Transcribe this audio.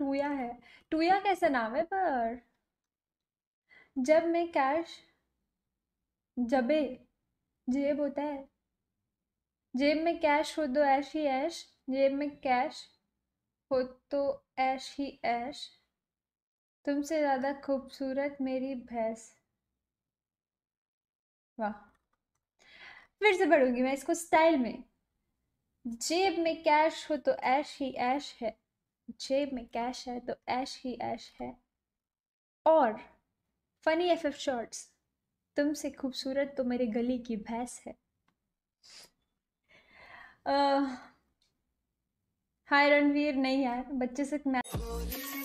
टूया है टूया कैसे नाम है पर जब मैं कैश जबे जेब होता है जेब में कैश हो तो ऐश ही ऐश जेब में कैश हो तो ऐश ही ऐश तुमसे ज़्यादा खूबसूरत मेरी भैंस वाह फिर से पढ़ूंगी मैं इसको स्टाइल में जेब में कैश हो तो ऐश ही ऐश है जेब में कैश है तो ऐश ही ऐश है और फनी एफ एफ शॉर्ट्स तुमसे खूबसूरत तो मेरे गली की भैंस है हाय रणवीर नहीं यार बच्चे से